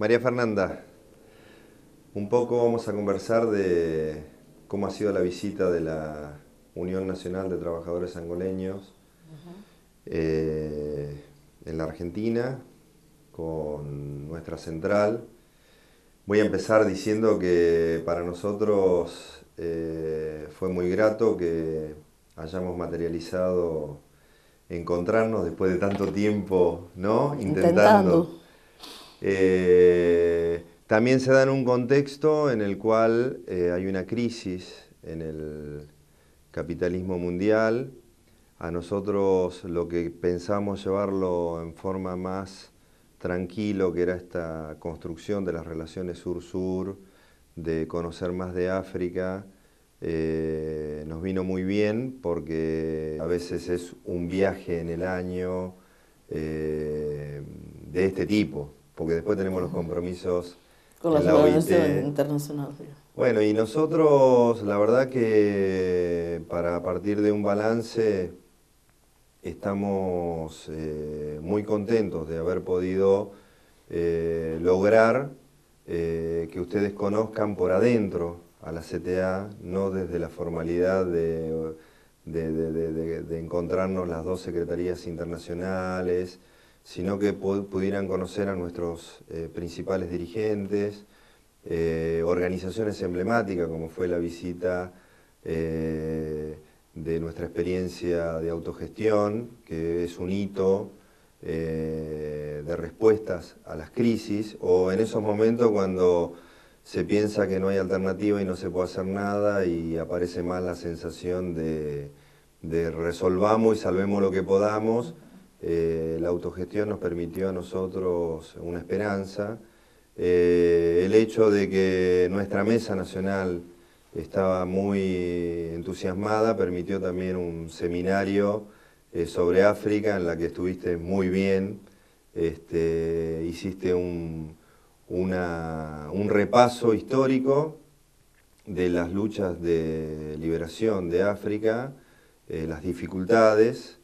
María Fernanda, un poco vamos a conversar de cómo ha sido la visita de la Unión Nacional de Trabajadores Angoleños eh, en la Argentina con nuestra central. Voy a empezar diciendo que para nosotros eh, fue muy grato que hayamos materializado encontrarnos después de tanto tiempo, ¿no? Intentando eh, también se da en un contexto en el cual eh, hay una crisis en el capitalismo mundial. A nosotros lo que pensamos llevarlo en forma más tranquilo, que era esta construcción de las relaciones sur-sur, de conocer más de África, eh, nos vino muy bien porque a veces es un viaje en el año de este tipo, porque después tenemos los compromisos con la, internacional. Bueno, y nosotros, la verdad que para partir de un balance estamos eh, muy contentos de haber podido eh, lograr eh, que ustedes conozcan por adentro a la CTA, no desde la formalidad de encontrarnos las dos secretarías internacionales, sino que pudieran conocer a nuestros eh, principales dirigentes, eh, organizaciones emblemáticas, como fue la visita eh, de nuestra experiencia de autogestión, que es un hito de respuestas a las crisis, o en esos momentos cuando se piensa que no hay alternativa y no se puede hacer nada y aparece más la sensación de resolvamos y salvemos lo que podamos, eh, la autogestión nos permitió a nosotros una esperanza. Eh, el hecho de que nuestra mesa nacional estaba muy entusiasmada permitió también un seminario eh, sobre África en la que estuviste muy bien. Este, hiciste un, repaso histórico de las luchas de liberación de África, las dificultades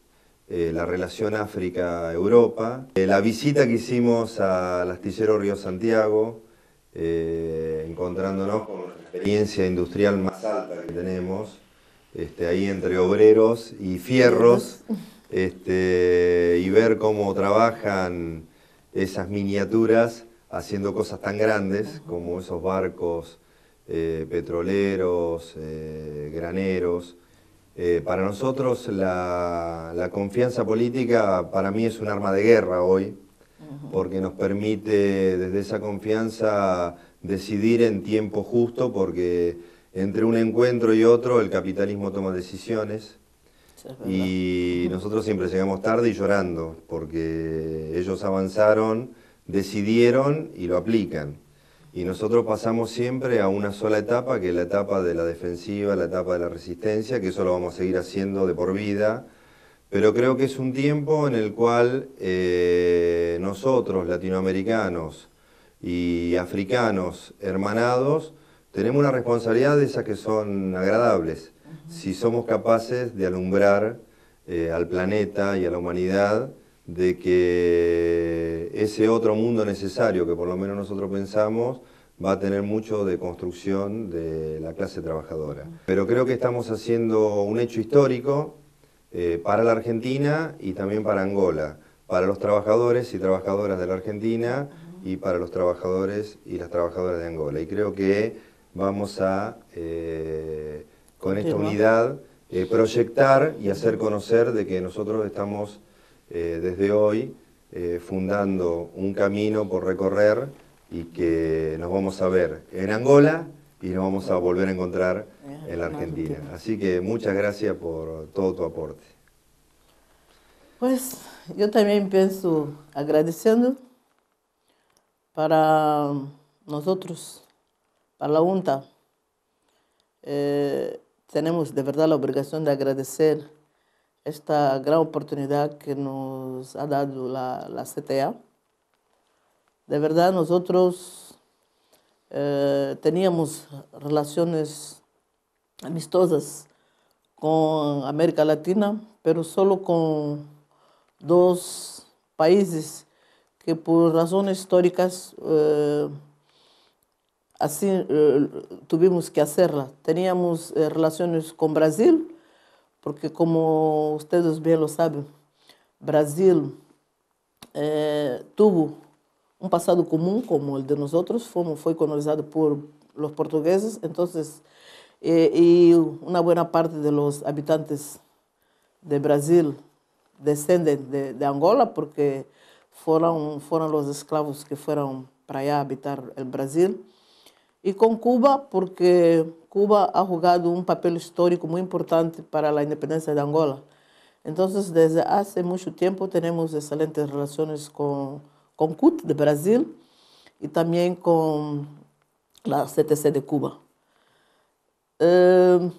eh, la relación África-Europa, eh, la visita que hicimos al astillero Río Santiago, eh, encontrándonos con la experiencia industrial más alta que tenemos, este, ahí entre obreros y fierros, este, y ver cómo trabajan esas miniaturas haciendo cosas tan grandes como esos barcos petroleros, graneros, eh, para nosotros la, confianza política para mí es un arma de guerra hoy, porque nos permite desde esa confianza decidir en tiempo justo, porque entre un encuentro y otro el capitalismo toma decisiones y nosotros siempre llegamos tarde y llorando, porque ellos avanzaron, decidieron y lo aplican. Y nosotros pasamos siempre a una sola etapa, que es la etapa de la defensiva, la etapa de la resistencia, que eso lo vamos a seguir haciendo de por vida, pero creo que es un tiempo en el cual eh, nosotros, latinoamericanos y africanos, hermanados, tenemos una responsabilidad de esas que son agradables, si somos capaces de alumbrar eh, al planeta y a la humanidad de que ese otro mundo necesario que por lo menos nosotros pensamos va a tener mucho de construcción de la clase trabajadora. Pero creo que estamos haciendo un hecho histórico eh, para la Argentina y también para Angola, para los trabajadores y trabajadoras de la Argentina y para los trabajadores y las trabajadoras de Angola. Y creo que vamos a, eh, con esta unidad, eh, proyectar y hacer conocer de que nosotros estamos eh, desde hoy eh, fundando un camino por recorrer y que nos vamos a ver en Angola y nos vamos a volver a encontrar en la Argentina. Así que muchas gracias por todo tu aporte. Pues yo también pienso agradeciendo para nosotros, para la UNTA. Eh, tenemos de verdad la obligación de agradecer esta gran oportunidad que nos ha dado la, CTA. De verdad, nosotros eh, teníamos relaciones amistosas con América Latina, pero solo con dos países que por razones históricas eh, así eh, tuvimos que hacerla. Teníamos relaciones con Brasil, porque como vocês bem sabem, Brasil é, teve um passado comum como o de outros, foi colonizado por os portugueses, então e y una parte dos habitantes de Brasil descendem de, de, Angola porque foram foram os escravos que foram para allá habitar o Brasil. Y con Cuba, porque Cuba ha jugado un papel histórico muy importante para la independencia de Angola. Entonces, desde hace mucho tiempo tenemos excelentes relaciones con, con CUT de Brasil y también con la CTC de Cuba. Eh,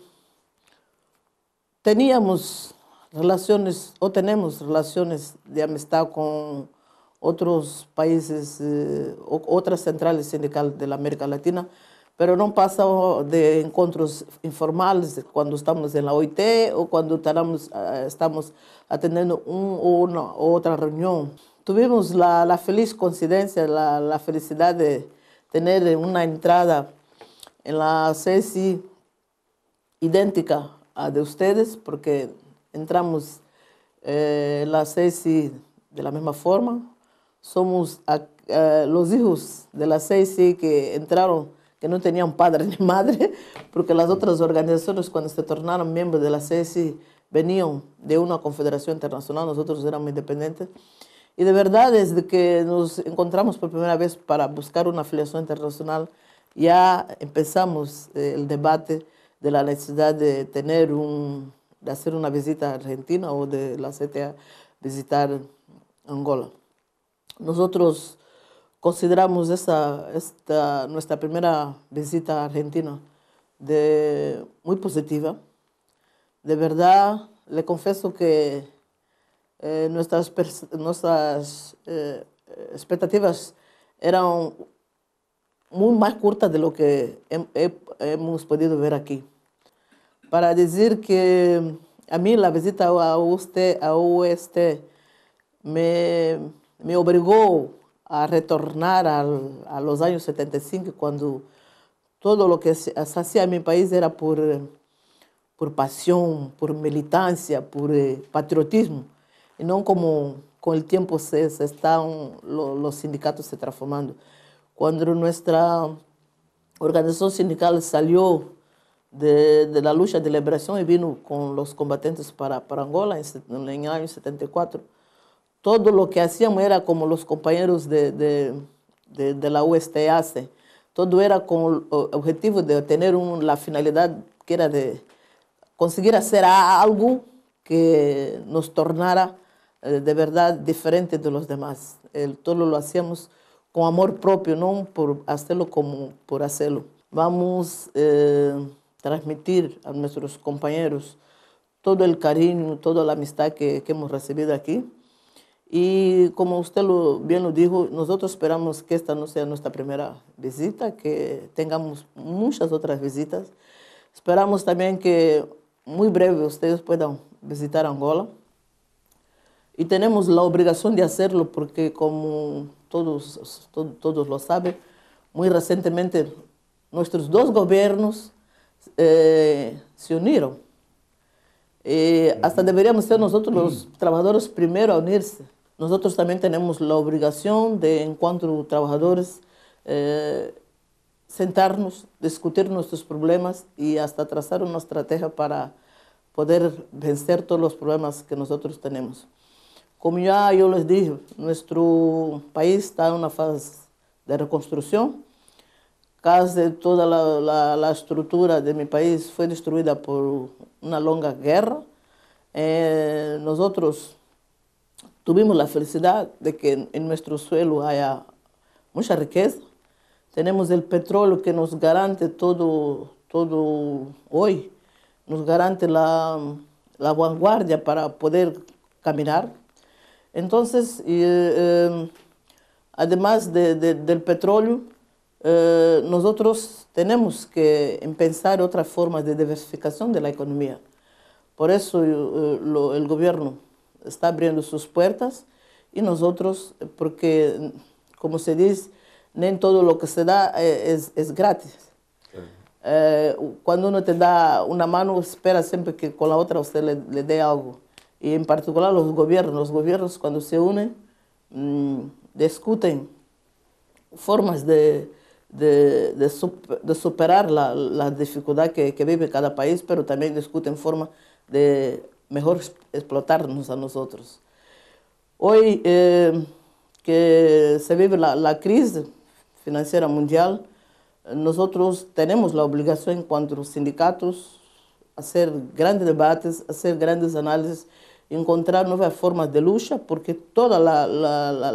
teníamos relaciones o tenemos relaciones de amistad con otros países, eh, otras centrales sindicales de la América Latina, pero no pasa de encuentros informales cuando estamos en la OIT o cuando ah, estamos atendiendo una u otra reunión. Tuvimos la, feliz coincidencia, la, felicidad de tener una entrada en la cesi idéntica a de ustedes, porque entramos en eh, la CESI de la misma forma, somos los hijos de la seis que entraron, que no tenían padre ni madre, porque las otras organizaciones cuando se tornaron miembros de la CSI venían de una confederación internacional, nosotros éramos independientes. Y de verdad, desde que nos encontramos por primera vez para buscar una afiliación internacional, ya empezamos eh, el debate de la necesidad de tener un, de hacer una visita a Argentina o de la CTA visitar Angola. Nosotros consideramos esta, nuestra primera visita a Argentina de, muy positiva. De verdad, le confieso que eh, nuestras, nuestras eh, expectativas eran muy más cortas de lo que hemos podido ver aquí. Para decir que a mí la visita a, usted, a UST me, me obligó a retornar a los años 75 cuando todo lo que se hacía en mi país era por, por pasión, por militancia, por eh, patriotismo, y no como con el tiempo se, están los sindicatos se transformando. Cuando nuestra organización sindical salió de, la lucha de liberación y vino con los combatientes para, para Angola en, en el año 74, todo lo que hacíamos era como los compañeros de, de, la UST Todo era con el objetivo de tener la finalidad que era de conseguir hacer algo que nos tornara eh, de verdad diferente de los demás. El, todo lo hacíamos con amor propio, no por hacerlo como por hacerlo. Vamos a eh, transmitir a nuestros compañeros todo el cariño, toda la amistad que hemos recibido aquí. Y como usted bien lo dijo, nosotros esperamos que esta no sea nuestra primera visita, que tengamos muchas otras visitas. Esperamos también que muy breve ustedes puedan visitar Angola. Y tenemos la obligación de hacerlo porque como todos, todos lo saben, muy recientemente nuestros dos gobiernos eh, se unieron. Eh, hasta deberíamos ser nosotros los trabajadores primero a unirse nosotros también tenemos la obligación de, en cuanto trabajadores, eh, sentarnos, discutir nuestros problemas y hasta trazar una estrategia para poder vencer todos los problemas que nosotros tenemos. Como ya yo les dije, nuestro país está en una fase de reconstrucción. Casi toda la, estructura de mi país fue destruida por una longa guerra. Eh, nosotros tuvimos la felicidad de que en, nuestro suelo haya mucha riqueza. Tenemos el petróleo que nos garante todo, todo hoy, nos garante la, vanguardia para poder caminar. Entonces, eh, eh, además del petróleo, eh, nosotros tenemos que pensar otras formas de diversificación de la economía. Por eso el gobierno está abriendo sus puertas y nosotros, porque como se dice, ni todo lo que se da eh, es, gratis. Eh, cuando uno te da una mano, espera siempre que con la otra usted le, dé algo. Y en particular los gobiernos, los gobiernos cuando se unen, mm, discuten formas de, de, superar la, la dificultad que, que, vive cada país, pero también discuten formas de mejor explotarnos a nosotros. Hoy eh, que se vive la, crisis financiera mundial, nosotros tenemos la obligación en cuanto a los sindicatos hacer grandes debates, hacer grandes análisis, encontrar nuevas formas de lucha, porque todas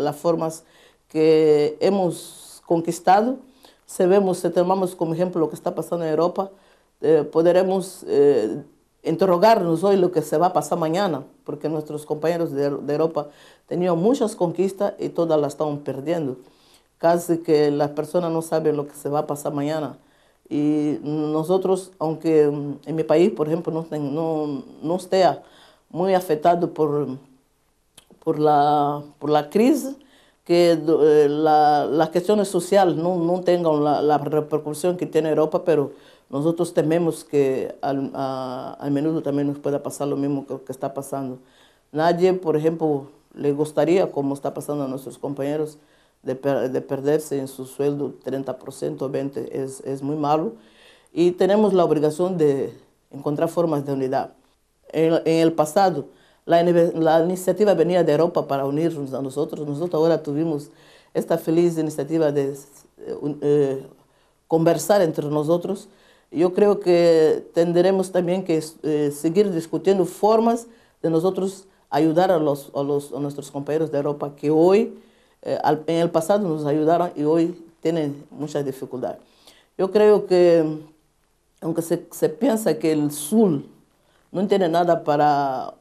las formas que hemos conquistado, si vemos, si tomamos como ejemplo lo que está pasando en Europa, eh, podremos eh, interrogarnos hoy lo que se va a pasar mañana, porque nuestros compañeros de, Europa tenían muchas conquistas y todas las están perdiendo. Casi que las personas no saben lo que se va a pasar mañana. Y nosotros, aunque mm, en mi país, por ejemplo, no, no esté muy afectado por, por, la, crisis, que eh, las cuestiones sociales no, tengan la repercusión que tiene Europa, pero nosotros tememos que al, a, menudo también nos pueda pasar lo mismo que, está pasando. Nadie, por ejemplo, le gustaría, como está pasando a nuestros compañeros, de, perderse en su sueldo 30%, 20%, es, muy malo. Y tenemos la obligación de encontrar formas de unidad. En, el pasado, la, iniciativa venía de Europa para unirnos a nosotros. Nosotros ahora tuvimos esta feliz iniciativa de eh, eh, conversar entre nosotros yo creo que tendremos también que eh, seguir discutiendo formas de nosotros ayudar a, los, nuestros compañeros de Europa que hoy, eh, en el pasado nos ayudaron y hoy tienen mucha dificultad. Yo creo que, aunque se, piensa que el sur no tiene nada para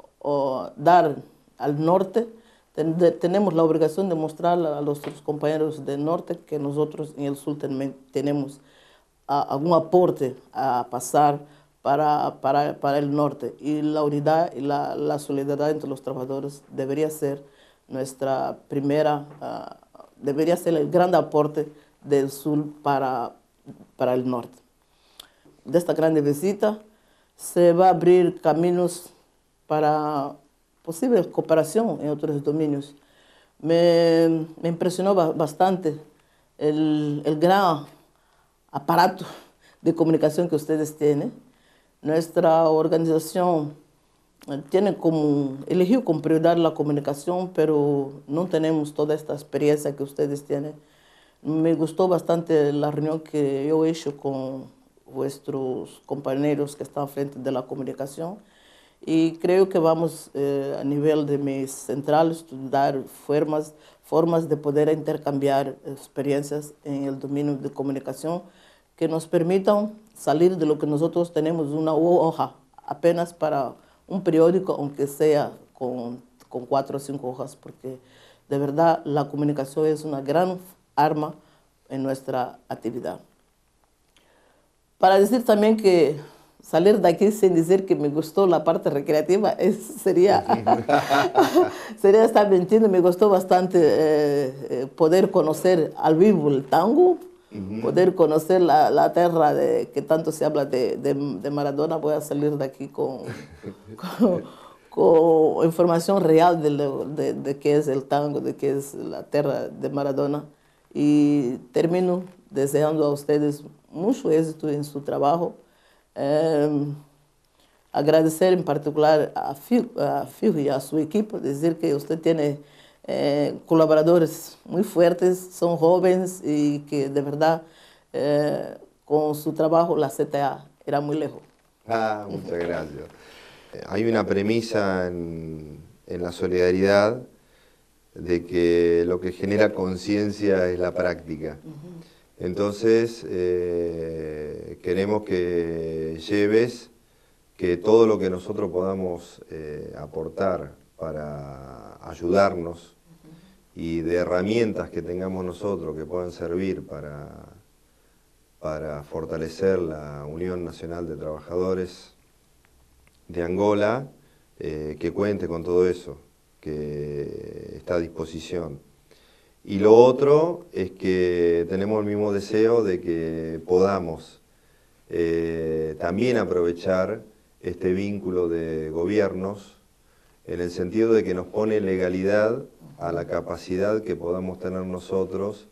dar al norte, tenemos la obligación de mostrar a, los nuestros compañeros del norte que nosotros en el sur también tenemos algún aporte a pasar para, para, el norte. Y la unidad y la, solidaridad entre los trabajadores debería ser nuestra primera, ah, debería ser el gran aporte del sur para, para el norte. De esta grande visita se va a abrir caminos para posible cooperación en otros dominios. Me, impresionó bastante el, el gran aparato de comunicación que ustedes tienen. Nuestra organización eh, tiene como, eligió como prioridad la comunicación, pero no tenemos toda esta experiencia que ustedes tienen. Me gustó bastante la reunión que yo he hecho con vuestros compañeros que están frente de la comunicación y creo que vamos eh, a nivel de mi central estudiar formas, formas de poder intercambiar experiencias en el dominio de comunicación que nos permitan salir de lo que nosotros tenemos, una hoja, apenas para un periódico, aunque sea con, con cuatro o cinco hojas, porque de verdad la comunicación es una gran arma en nuestra actividad. Para decir también que salir de aquí sin decir que me gustó la parte recreativa es, sería, sería estar mintiendo. Me gustó bastante eh, eh, poder conocer al vivo el tango, Poder conocer la, la, tierra de que tanto se habla de, de, de Maradona, voy a salir de aquí con, con, información real de, de, de, qué es el tango, de qué es la tierra de Maradona. Y termino deseando a ustedes mucho éxito en su trabajo. Em, agradecer en particular a a y a su equipo, decir que usted tiene eh, colaboradores muy fuertes, son jóvenes y que de verdad eh, con su trabajo la CTA era muy lejos. Ah, muchas gracias. Eh, hay una premisa en, la solidaridad de que lo que genera conciencia es la práctica. Entonces, queremos que lleves que todo lo que nosotros podamos aportar para ayudarnos y de herramientas que tengamos nosotros que puedan servir para, para fortalecer la Unión Nacional de Trabajadores de Angola, eh, que cuente con todo eso, que está a disposición. Y lo otro es que tenemos el mismo deseo de que podamos eh, también aprovechar este vínculo de gobiernos en el sentido de que nos pone legalidad a la capacidad que podamos tener nosotros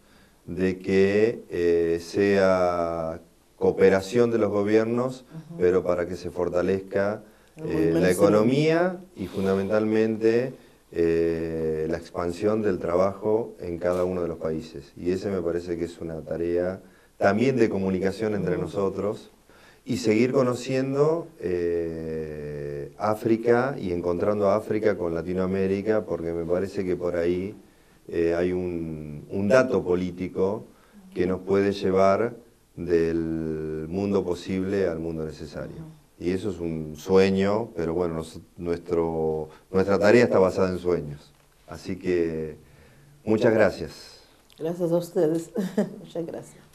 de que eh, sea cooperación de los gobiernos, pero para que se fortalezca la eh, economía y fundamentalmente eh, la expansión del trabajo en cada uno de los países. Y ese me parece que es una tarea también de comunicación entre nosotros, y seguir conociendo eh, África y encontrando África con Latinoamérica, porque me parece que por ahí eh, hay un, dato político que nos puede llevar del mundo posible al mundo necesario. Y eso es un sueño, pero bueno, nuestro, nuestra tarea está basada en sueños. Así que muchas gracias. Gracias a ustedes. muchas gracias.